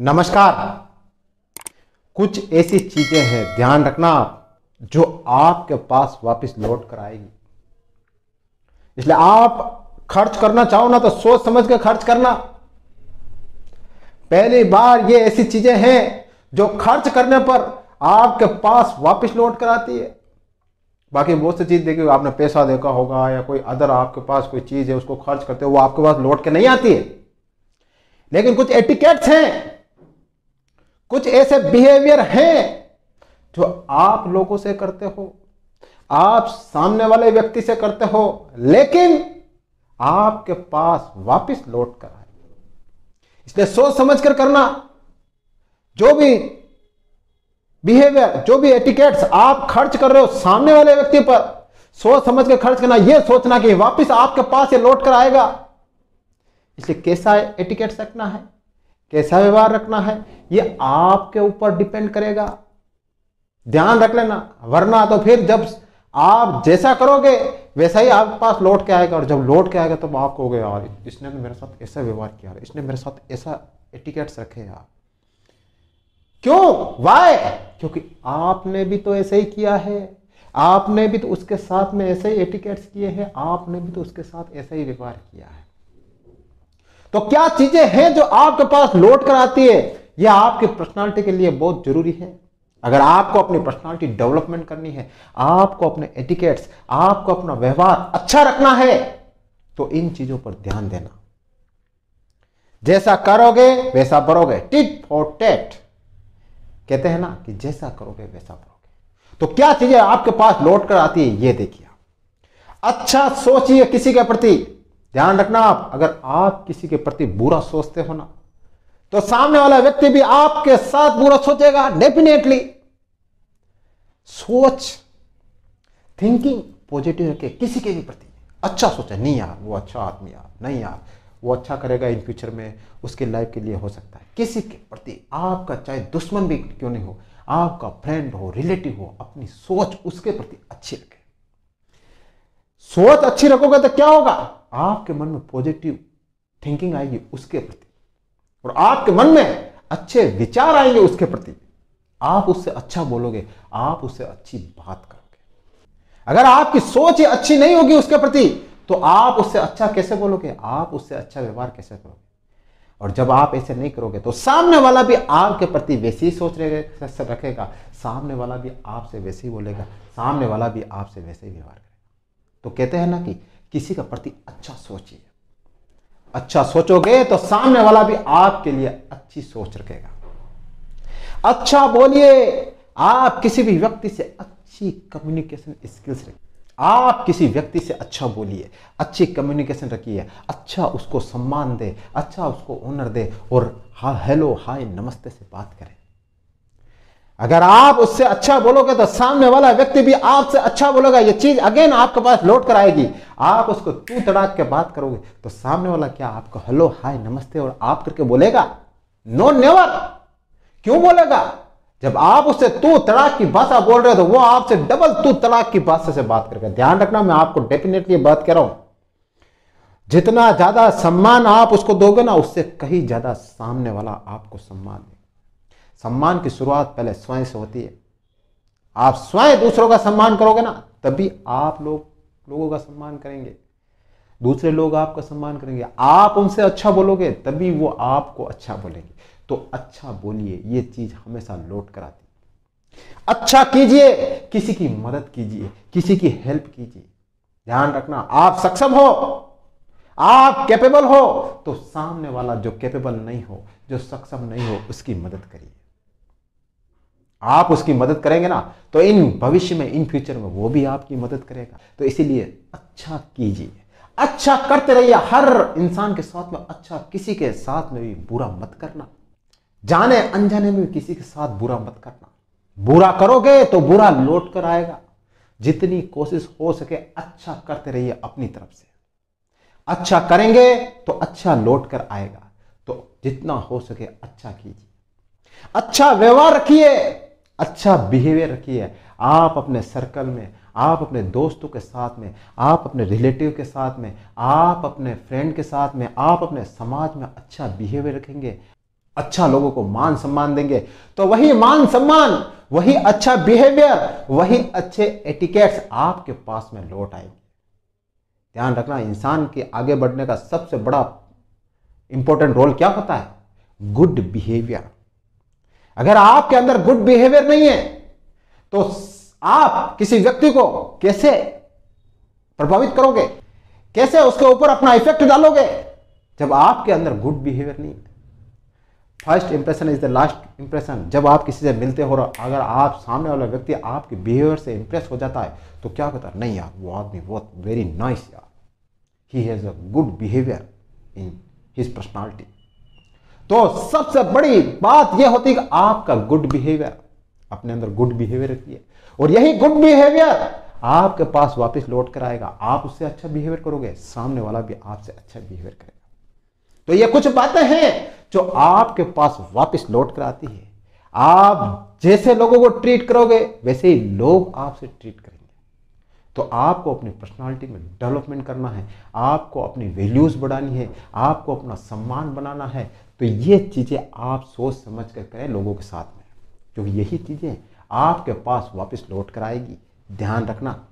नमस्कार कुछ ऐसी चीजें हैं ध्यान रखना आप जो आपके पास वापस लौट कर आएगी इसलिए आप खर्च करना चाहो ना तो सोच समझ के खर्च करना पहली बार ये ऐसी चीजें हैं जो खर्च करने पर आपके पास वापस लौट कर आती है बाकी बहुत सी चीज़ देखिए आपने पैसा देखा होगा या कोई अदर आपके पास कोई चीज़ है उसको खर्च करते हो वो आपके पास लौट के नहीं आती है लेकिन कुछ एटिकेट्स हैं कुछ ऐसे बिहेवियर हैं जो आप लोगों से करते हो आप सामने वाले व्यक्ति से करते हो लेकिन आपके पास वापस लौट कर आए इसलिए सोच समझ कर करना जो भी बिहेवियर जो भी एटिकेट्स आप खर्च कर रहे हो सामने वाले व्यक्ति पर सोच समझ के खर्च करना यह सोचना कि वापस आपके पास ये लौट कर आएगा इसलिए कैसा एटिकेट्स रखना है कैसा व्यवहार रखना है ये आपके ऊपर डिपेंड करेगा ध्यान रख लेना वरना तो फिर जब आप जैसा करोगे वैसा ही आपके पास लौट के आएगा और जब लौट के आएगा तो आप कहोगे यार इसने तो मेरे साथ ऐसा व्यवहार किया इसने मेरे साथ ऐसा एटिकेट्स रखे यार क्यों वाय क्योंकि आपने भी तो ऐसे ही किया है आपने भी तो उसके साथ में ऐसे ही एटिकेट्स किए हैं आपने भी तो उसके साथ ऐसा ही व्यवहार किया है तो क्या चीजें हैं जो आपके पास लौट कर आती है यह आपके पर्सनालिटी के लिए बहुत जरूरी है अगर आपको अपनी पर्सनालिटी डेवलपमेंट करनी है आपको अपने एटिकेट्स आपको अपना व्यवहार अच्छा रखना है तो इन चीजों पर ध्यान देना जैसा करोगे वैसा भरोगे टिट फॉर टेट कहते हैं ना कि जैसा करोगे वैसा भरोगे तो क्या चीजें आपके पास लौट कर आती है यह देखिए अच्छा सोचिए किसी के प्रति ध्यान रखना आप अगर आप किसी के प्रति बुरा सोचते हो ना तो सामने वाला व्यक्ति भी आपके साथ बुरा सोचेगा डेफिनेटली सोच थिंकिंग पॉजिटिव रखे किसी के भी प्रति अच्छा सोचा नहीं यार वो अच्छा आदमी यार नहीं यार वो अच्छा करेगा इन फ्यूचर में उसके लाइफ के लिए हो सकता है किसी के प्रति आपका चाहे दुश्मन भी क्यों नहीं हो आपका फ्रेंड हो रिलेटिव हो अपनी सोच उसके प्रति अच्छी रखे सोच अच्छी रखोगे तो क्या होगा आपके मन में पॉजिटिव थिंकिंग आएगी उसके प्रति और आपके मन में अच्छे विचार आएंगे उसके प्रति आप उससे अच्छा बोलोगे आप उससे अच्छी बात करोगे अगर आपकी सोच ही अच्छी नहीं होगी उसके प्रति तो आप उससे अच्छा कैसे बोलोगे आप उससे अच्छा व्यवहार कैसे करोगे और जब आप ऐसे नहीं करोगे तो सामने वाला भी आपके प्रति वैसी ही सोच रखेगा सामने वाला भी आपसे वैसे ही बोलेगा सामने वाला भी आपसे वैसे ही व्यवहार करेगा तो कहते हैं ना कि किसी का प्रति अच्छा सोचिए अच्छा सोचोगे तो सामने वाला भी आपके लिए अच्छी सोच रखेगा अच्छा बोलिए आप किसी भी व्यक्ति से अच्छी कम्युनिकेशन स्किल्स रखिए आप किसी व्यक्ति से अच्छा बोलिए अच्छी कम्युनिकेशन रखिए अच्छा उसको सम्मान दे अच्छा उसको ऑनर दे और हा हेलो हाय नमस्ते से बात करें अगर आप उससे अच्छा बोलोगे तो सामने वाला व्यक्ति भी आपसे अच्छा बोलेगा ये चीज अगेन आपके पास लौट कर आएगी आप उसको तू तड़ाक के बात करोगे तो सामने वाला क्या आपको हेलो हाय नमस्ते और आप करके बोलेगा नो नेवर क्यों बोलेगा जब आप उससे तू तड़ाक की भाषा बोल रहे हो तो वो आपसे डबल तू तड़ाक की भाषा से बात करके ध्यान रखना मैं आपको डेफिनेटली बात कर रहा हूं जितना ज्यादा सम्मान आप उसको दोगे ना उससे कहीं ज्यादा सामने वाला आपको सम्मान सम्मान की शुरुआत पहले स्वयं से होती है आप स्वयं दूसरों का सम्मान करोगे ना तभी आप लोग लोगों का सम्मान करेंगे दूसरे लोग आपका सम्मान करेंगे आप उनसे अच्छा बोलोगे तभी वो आपको अच्छा बोलेंगे तो अच्छा बोलिए ये चीज हमेशा लौट कर आती अच्छा कीजिए किसी की मदद कीजिए किसी की हेल्प कीजिए ध्यान रखना आप सक्षम हो आप कैपेबल हो तो सामने वाला जो कैपेबल नहीं हो जो सक्षम नहीं हो उसकी मदद करिए आप उसकी मदद करेंगे ना तो इन भविष्य में इन फ्यूचर में वो भी आपकी मदद करेगा तो इसीलिए अच्छा कीजिए अच्छा करते रहिए हर इंसान के साथ में अच्छा किसी के साथ में भी बुरा मत करना जाने अनजाने में भी किसी के साथ बुरा मत करना बुरा करोगे तो बुरा लौट कर आएगा जितनी कोशिश हो सके अच्छा करते रहिए अपनी तरफ से अच्छा करेंगे तो अच्छा लौट कर आएगा तो जितना हो सके अच्छा कीजिए अच्छा व्यवहार रखिए अच्छा बिहेवियर रखिए आप अपने सर्कल में आप अपने दोस्तों के साथ में आप अपने रिलेटिव के साथ में आप अपने फ्रेंड के साथ में आप अपने समाज में अच्छा बिहेवियर रखेंगे अच्छा लोगों को मान सम्मान देंगे तो वही मान सम्मान वही अच्छा बिहेवियर वही अच्छे एटिकेट्स आपके पास में लौट आएंगे ध्यान रखना इंसान के आगे बढ़ने का सबसे बड़ा इंपॉर्टेंट रोल क्या होता है गुड बिहेवियर अगर आपके अंदर गुड बिहेवियर नहीं है तो आप किसी व्यक्ति को कैसे प्रभावित करोगे कैसे उसके ऊपर अपना इफेक्ट डालोगे जब आपके अंदर गुड बिहेवियर नहीं है first impression is the last impression जब आप किसी से मिलते हो और अगर आप सामने वाला व्यक्ति आपके बिहेवियर से इंप्रेस हो जाता है तो क्या होता है नहीं यार वो आदमी बहुत वेरी नाइस यार he has a good behaviour in his personality तो सबसे बड़ी बात यह होती है कि आपका गुड बिहेवियर अपने अंदर गुड बिहेवियर रखिए और यही गुड बिहेवियर आपके पास वापस लौट कर आएगा आप उससे अच्छा बिहेवियर करोगे सामने वाला भी आपसे अच्छा बिहेवियर करेगा तो ये कुछ बातें हैं जो आपके पास वापस लौट कर आती है आप जैसे लोगों को ट्रीट करोगे वैसे ही लोग आपसे ट्रीट करेंगे तो आपको अपनी पर्सनालिटी में डेवलपमेंट करना है आपको अपनी वैल्यूज़ बढ़ानी है आपको अपना सम्मान बनाना है तो ये चीज़ें आप सोच समझ कर करें लोगों के साथ में क्योंकि यही चीज़ें आपके पास वापस लौट कर आएगी ध्यान रखना